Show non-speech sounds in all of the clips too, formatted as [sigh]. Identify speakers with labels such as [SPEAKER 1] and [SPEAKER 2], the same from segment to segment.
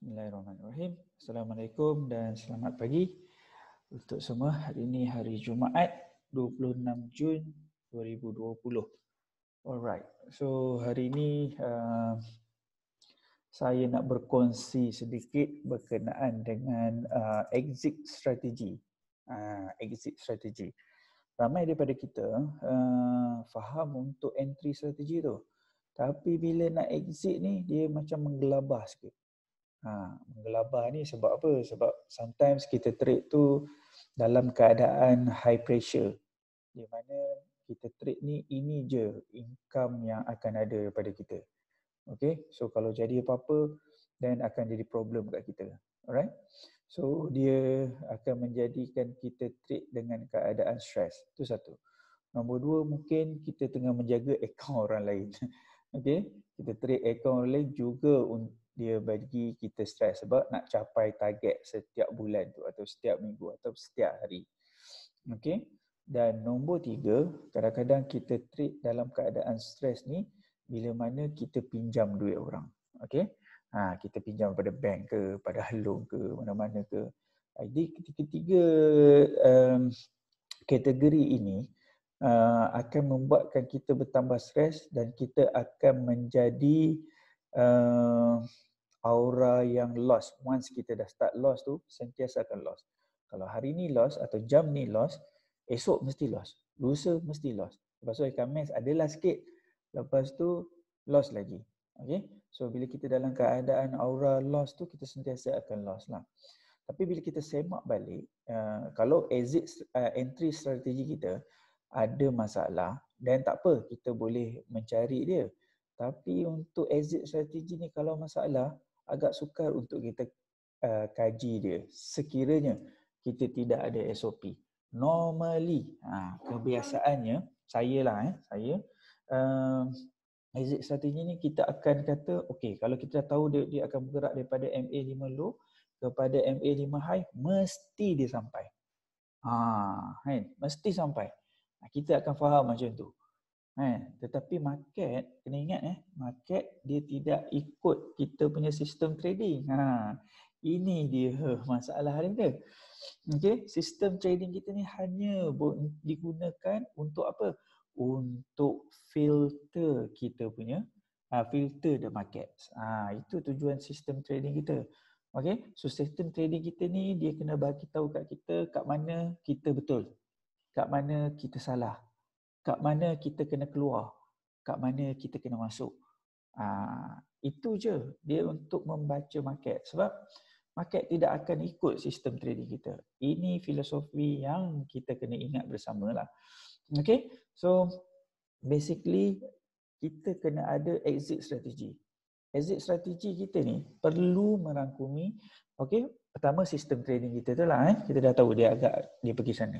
[SPEAKER 1] Bismillahirrahmanirrahim. Assalamualaikum dan selamat pagi untuk semua. Hari ini hari Jumaat 26 Jun 2020. Alright. So hari ini uh, saya nak berkongsi sedikit berkenaan dengan uh, exit strategy. Uh, exit strategy. Ramai daripada kita uh, faham untuk entry strategy tu. Tapi bila nak exit ni dia macam menggelabah sikit. Ha, menggelabah ni sebab apa? Sebab sometimes kita trade tu dalam keadaan high pressure. Di mana kita trade ni ini je income yang akan ada daripada kita. Okay, so kalau jadi apa-apa then akan jadi problem kat kita. Alright, so dia akan menjadikan kita trade dengan keadaan stress. Itu satu. Nombor dua mungkin kita tengah menjaga [laughs] account orang lain. Okay, kita trade account orang lain juga untuk dia bagi kita stres sebab nak capai target setiap bulan tu atau setiap minggu atau setiap hari. Okay. Dan nombor tiga, kadang-kadang kita treat dalam keadaan stres ni bila mana kita pinjam duit orang. Okay. Ha, kita pinjam pada bank ke, pada halong ke, mana-mana ke. Ha, jadi ketiga-tiga um, kategori ini uh, akan membuatkan kita bertambah stres dan kita akan menjadi uh, aura yang lost, Once kita dah start lost tu, sentiasa akan lost. Kalau hari ni lost atau jam ni lost, esok mesti lost. Lusa mesti loss. Lepas tu ikamens adalah sikit. Lepas tu lost lagi. Okay. So bila kita dalam keadaan aura lost tu, kita sentiasa akan lost lah. Tapi bila kita semak balik, uh, kalau exit uh, entry strategi kita ada masalah, dan tak apa, kita boleh mencari dia. Tapi untuk exit strategi ni kalau masalah, agak sukar untuk kita uh, kaji dia sekiranya kita tidak ada SOP. Normally, ha, kebiasaannya, saya lah eh, saya, uh, exit strategi ni kita akan kata, okay, kalau kita tahu dia, dia akan bergerak daripada MA5 low kepada MA5 high, mesti dia sampai. Ha, kan? Mesti sampai. Kita akan faham macam tu. Eh, tetapi market, kena ingat eh, market dia tidak ikut kita punya sistem trading. Ha, ini dia huh, masalah dia. dia. Okey, sistem trading kita ni hanya digunakan untuk apa? Untuk filter kita punya uh, filter the market. Ha, itu tujuan sistem trading kita. Okey, so sistem trading kita ni dia kena bagi tahu kat kita kat mana kita betul. Kat mana kita salah kat mana kita kena keluar, kat mana kita kena masuk. Ha, itu je dia untuk membaca market sebab market tidak akan ikut sistem trading kita. Ini filosofi yang kita kena ingat bersama lah. Okay, so basically kita kena ada exit strategi. Exit strategi kita ni perlu merangkumi okay, pertama sistem trading kita tu lah eh. Kita dah tahu dia agak dia pergi sana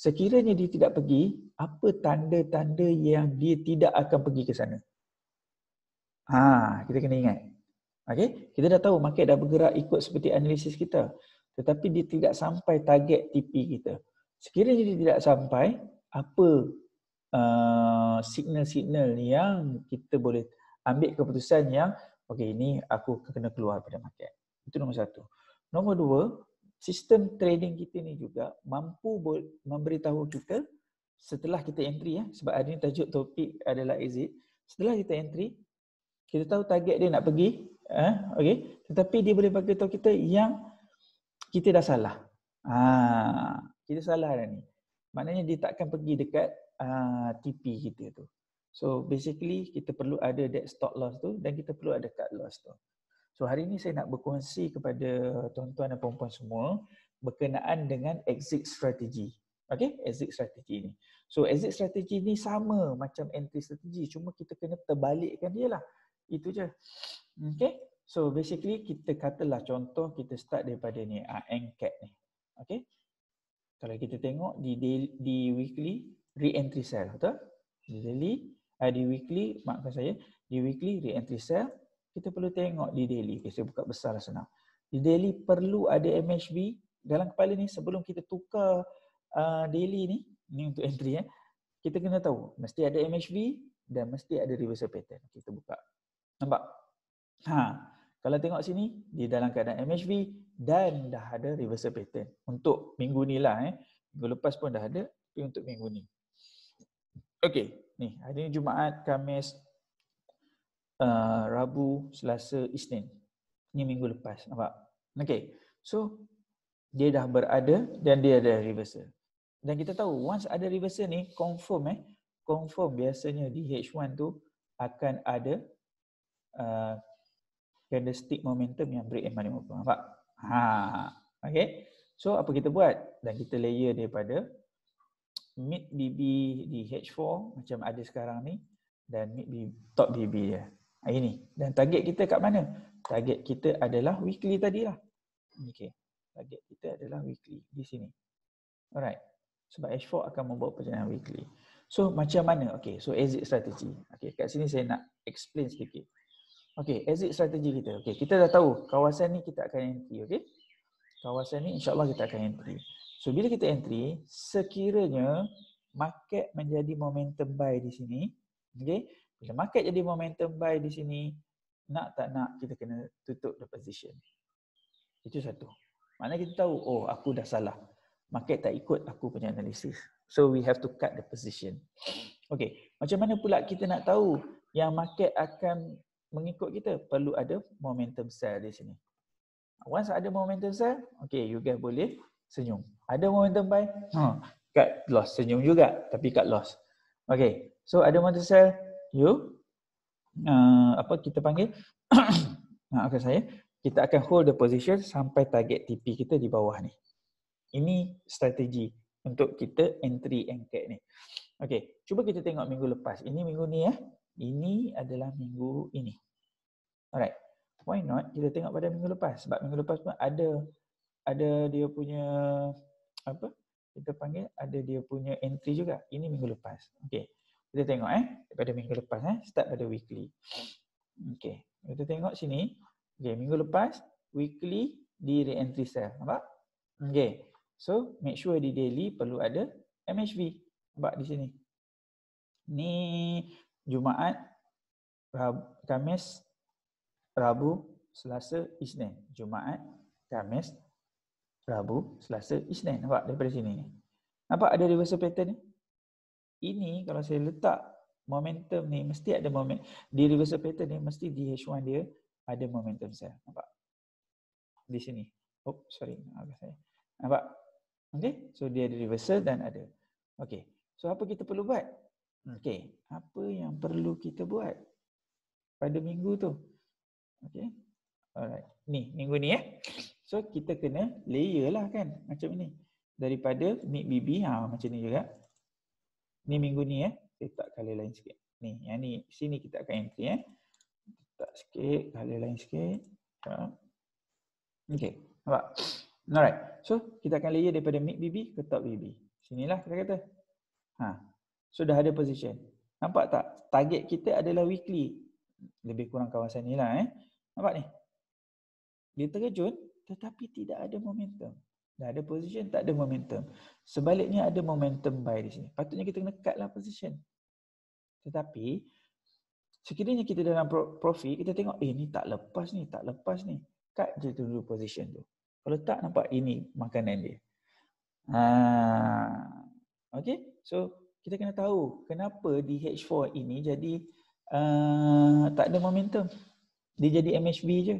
[SPEAKER 1] sekiranya dia tidak pergi, apa tanda-tanda yang dia tidak akan pergi ke sana? Ha, kita kena ingat. Okey, kita dah tahu market dah bergerak ikut seperti analisis kita. Tetapi dia tidak sampai target TP kita. Sekiranya dia tidak sampai, apa uh, signal-signal yang kita boleh ambil keputusan yang okey ini aku kena keluar pada market. Itu nombor satu. Nombor dua, sistem trading kita ni juga mampu memberitahu kita setelah kita entry ya sebab hari ni tajuk topik adalah exit setelah kita entry kita tahu target dia nak pergi eh okey tetapi dia boleh bagi tahu kita yang kita dah salah ha kita salah hari ni maknanya dia takkan pergi dekat uh, ha, TP kita tu so basically kita perlu ada that stop loss tu dan kita perlu ada cut loss tu So hari ini saya nak berkongsi kepada tuan-tuan dan puan-puan semua berkenaan dengan exit strategy. Okay, exit strategy ni. So exit strategy ni sama macam entry strategy cuma kita kena terbalikkan dia lah. Itu je. Okay, so basically kita katalah contoh kita start daripada ni, uh, ah, NCAT ni. Okay, kalau kita tengok di daily, di weekly re-entry sell, betul? Di daily, uh, di weekly, maafkan saya, di weekly re-entry sell kita perlu tengok di daily. Okay, saya buka besar senang. Di daily perlu ada MHB dalam kepala ni sebelum kita tukar uh, daily ni, ni untuk entry eh. Kita kena tahu mesti ada MHB dan mesti ada reversal pattern. Kita buka. Nampak? Ha. Kalau tengok sini, di dalam keadaan MHV dan dah ada reversal pattern. Untuk minggu ni lah eh. Minggu lepas pun dah ada, tapi untuk minggu ni. Okay, ni hari ni Jumaat, Kamis, uh, Rabu, Selasa, Isnin. Ini minggu lepas. Nampak? Okay. So, dia dah berada dan dia ada reversal. Dan kita tahu once ada reversal ni, confirm eh. Confirm biasanya di H1 tu akan ada uh, candlestick momentum yang break M50. Nampak? Ha. Okay. So, apa kita buat? Dan kita layer daripada mid BB di H4 macam ada sekarang ni dan mid BB, top BB dia. Ini. Dan target kita kat mana? Target kita adalah weekly tadi lah. Okay. Target kita adalah weekly. Di sini. Alright. Sebab H4 akan membuat perjalanan weekly. So macam mana? Okay. So exit strategy. Okay. Kat sini saya nak explain sedikit. Okay. Exit strategy kita. Okay. Kita dah tahu kawasan ni kita akan entry. Okay. Kawasan ni insyaAllah kita akan entry. So bila kita entry, sekiranya market menjadi momentum buy di sini. Okay. Bila market jadi momentum buy di sini, nak tak nak kita kena tutup the position. Itu satu. Mana kita tahu, oh aku dah salah. Market tak ikut aku punya analisis. So we have to cut the position. Okay, macam mana pula kita nak tahu yang market akan mengikut kita? Perlu ada momentum sell di sini. Once ada momentum sell, okay you guys boleh senyum. Ada momentum buy, huh, cut loss. Senyum juga tapi cut loss. Okay, so ada momentum sell, you uh, apa kita panggil nah, [coughs] okay, saya kita akan hold the position sampai target TP kita di bawah ni. Ini strategi untuk kita entry angkat ni. Okey, cuba kita tengok minggu lepas. Ini minggu ni eh. Ini adalah minggu ini. Alright. Why not kita tengok pada minggu lepas sebab minggu lepas pun ada ada dia punya apa? Kita panggil ada dia punya entry juga. Ini minggu lepas. Okey. Kita tengok eh pada minggu lepas eh start pada weekly. Okey. Kita tengok sini. Okey, minggu lepas weekly di reentry cell, nampak? Okey. So, make sure di daily perlu ada MHV. Nampak di sini. Ni Jumaat, Rabu, Khamis, Rabu, Selasa, Isnin. Jumaat, Khamis, Rabu, Selasa, Isnin. Nampak daripada sini ni. Nampak ada reversal pattern ni? ini kalau saya letak momentum ni mesti ada moment di reversal pattern ni mesti di H1 dia ada momentum saya nampak di sini oh sorry agak saya nampak okey so dia ada reversal dan ada okey so apa kita perlu buat okey apa yang perlu kita buat pada minggu tu okey alright ni minggu ni eh so kita kena layer lah kan macam ni daripada mid bb ha macam ni juga Ni minggu ni eh. Letak colour lain sikit. Ni, yang ni sini kita akan entry eh. Letak sikit, colour lain sikit. Okay, nampak? Alright, so kita akan layer daripada mid BB ke top BB. Sinilah kita kata. Ha. So dah ada position. Nampak tak? Target kita adalah weekly. Lebih kurang kawasan ni lah eh. Nampak ni? Dia terjun tetapi tidak ada momentum. Tak ada position, tak ada momentum. Sebaliknya ada momentum buy di sini. Patutnya kita kena cut lah position. Tetapi, sekiranya kita dalam profit, kita tengok, eh ni tak lepas ni, tak lepas ni. Cut je dulu position tu. Kalau tak, nampak ini makanan dia. Ha. Ah, okay, so kita kena tahu kenapa di H4 ini jadi uh, tak ada momentum. Dia jadi MHB je.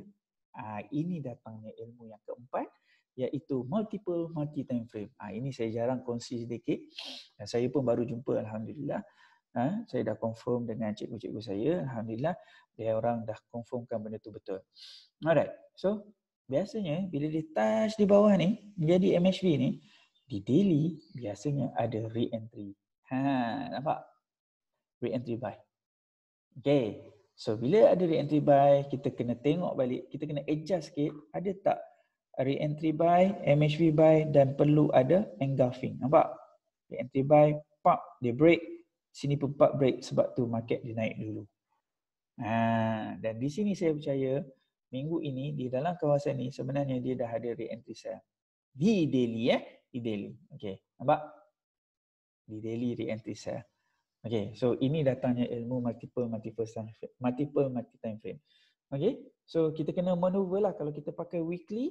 [SPEAKER 1] Ha, ini datangnya ilmu yang keempat iaitu multiple multi time frame. Ah ini saya jarang kongsi sedikit. Dan ah, saya pun baru jumpa alhamdulillah. Ha, saya dah confirm dengan cikgu-cikgu saya alhamdulillah dia orang dah confirmkan benda tu betul. Alright. So biasanya bila dia touch di bawah ni menjadi MHV ni di daily biasanya ada re-entry. Ha, nampak? Re-entry buy. Okay. So bila ada re-entry buy, kita kena tengok balik, kita kena adjust sikit ada tak re-entry buy, MHV buy dan perlu ada engulfing. Nampak? Re-entry buy, pop, dia break. Sini pun pop break sebab tu market dia naik dulu. Ha, dan di sini saya percaya minggu ini di dalam kawasan ni sebenarnya dia dah ada re-entry sell. Di daily eh. Di daily. Okay. Nampak? Di daily re-entry sell. Okay. So ini datangnya ilmu multiple multiple time frame. Multiple multiple time frame. Okay. So kita kena manoeuvre lah kalau kita pakai weekly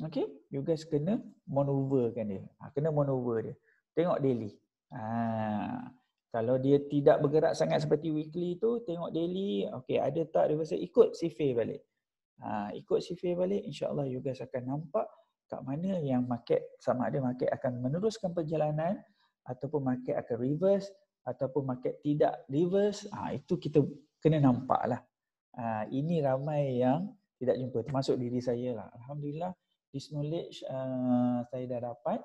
[SPEAKER 1] Okay, you guys kena kan dia. Ha, kena maneuver. dia. Tengok daily. Ha, kalau dia tidak bergerak sangat seperti weekly tu, tengok daily, okay ada tak reversal, ikut CFA balik. Ha, ikut CFA balik, insyaAllah you guys akan nampak kat mana yang market, sama ada market akan meneruskan perjalanan ataupun market akan reverse ataupun market tidak reverse, ha, itu kita kena nampak lah. Ha, ini ramai yang tidak jumpa, termasuk diri saya lah. Alhamdulillah, this knowledge uh, saya dah dapat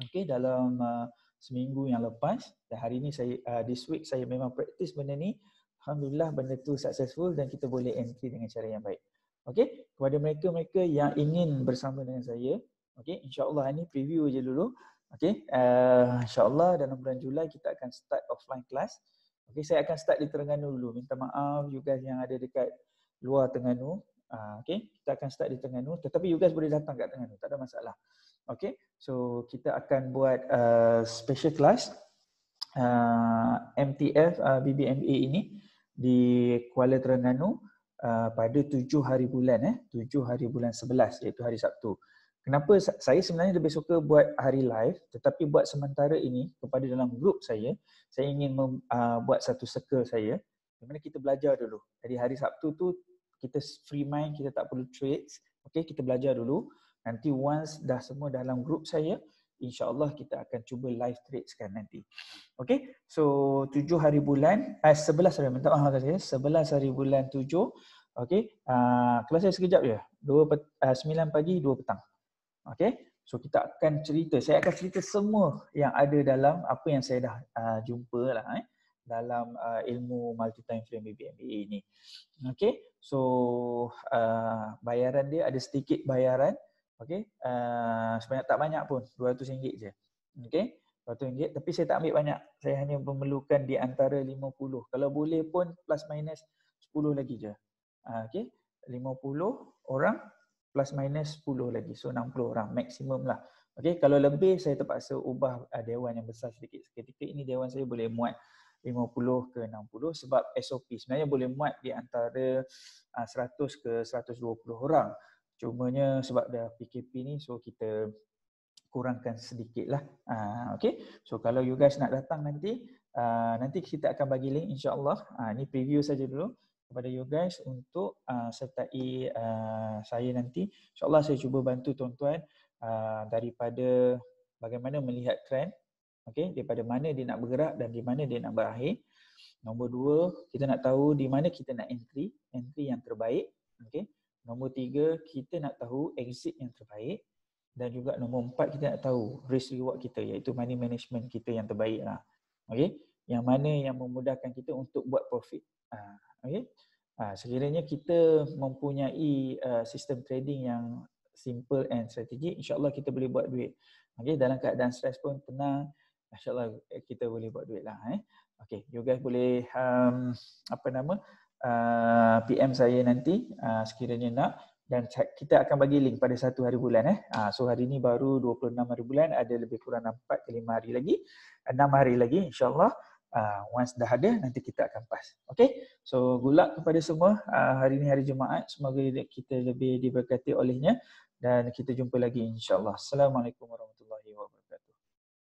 [SPEAKER 1] okay dalam uh, seminggu yang lepas dan hari ni saya uh, this week saya memang practice benda ni alhamdulillah benda tu successful dan kita boleh entry dengan cara yang baik okay kepada mereka mereka yang ingin bersama dengan saya okay insyaallah ini preview je dulu okay uh, insyaallah dalam bulan Julai kita akan start offline class okay saya akan start di Terengganu dulu minta maaf you guys yang ada dekat luar Terengganu Ah, okay. Kita akan start di Terengganu. Tetapi you guys boleh datang kat Terengganu. Tak ada masalah. Okay. So kita akan buat uh, special class uh, MTF uh, BBMA ini di Kuala Terengganu uh, pada tujuh hari bulan. Eh. Tujuh hari bulan sebelas iaitu hari Sabtu. Kenapa saya sebenarnya lebih suka buat hari live tetapi buat sementara ini kepada dalam grup saya saya ingin membuat uh, satu circle saya di mana kita belajar dulu. Jadi hari Sabtu tu kita free mind kita tak perlu trades Okay, kita belajar dulu nanti once dah semua dalam group saya insyaallah kita akan cuba live trades kan nanti Okay, so tujuh hari bulan eh 11 hari minta maaf saya sebelas hari bulan tujuh. Okay, uh, kelas saya sekejap je Dua pet, uh, ah, 9 pagi dua petang Okay, So kita akan cerita, saya akan cerita semua yang ada dalam apa yang saya dah uh, jumpa lah eh dalam uh, ilmu multi time frame BBMA e ini. Okay, so uh, bayaran dia ada sedikit bayaran. Okay, uh, sebanyak tak banyak pun, dua RM200 je. Okay, RM200 tapi saya tak ambil banyak. Saya hanya memerlukan di antara lima puluh. Kalau boleh pun plus minus sepuluh lagi je. Uh, okay, lima puluh orang plus minus sepuluh lagi. So enam puluh orang maksimum lah. Okay, kalau lebih saya terpaksa ubah uh, dewan yang besar sedikit. Ketika ini dewan saya boleh muat 50 ke 60 sebab SOP sebenarnya boleh muat di antara 100 ah, ke 120 orang. Cumanya sebab dah PKP ni so kita kurangkan sedikit lah. okay. So kalau you guys nak datang nanti, ah, nanti kita akan bagi link insya Allah. Ah, ni preview saja dulu kepada you guys untuk sertai saya nanti. Insya Allah saya cuba bantu tuan-tuan daripada bagaimana melihat trend Okey, daripada mana dia nak bergerak dan di mana dia nak berakhir. Nombor dua, kita nak tahu di mana kita nak entry, entry yang terbaik. Okey. Nombor tiga, kita nak tahu exit yang terbaik. Dan juga nombor empat, kita nak tahu risk reward kita iaitu money management kita yang terbaik lah. Okey. Yang mana yang memudahkan kita untuk buat profit. Ah, okey. Ah, sekiranya kita mempunyai ah, sistem trading yang simple and strategic, insyaAllah kita boleh buat duit. Okey. Dalam keadaan stress pun tenang, InsyaAllah eh, kita boleh buat duit lah eh. Okay, you guys boleh um, apa nama uh, PM saya nanti uh, sekiranya nak dan kita akan bagi link pada satu hari bulan eh. Uh, so hari ni baru 26 hari bulan ada lebih kurang 4 ke 5 hari lagi. 6 hari lagi insyaAllah. Uh, once dah ada nanti kita akan pas. Okay, so good luck kepada semua. Uh, hari ni hari Jumaat. Semoga kita lebih diberkati olehnya. Dan kita jumpa lagi insyaAllah. Assalamualaikum warahmatullahi wabarakatuh.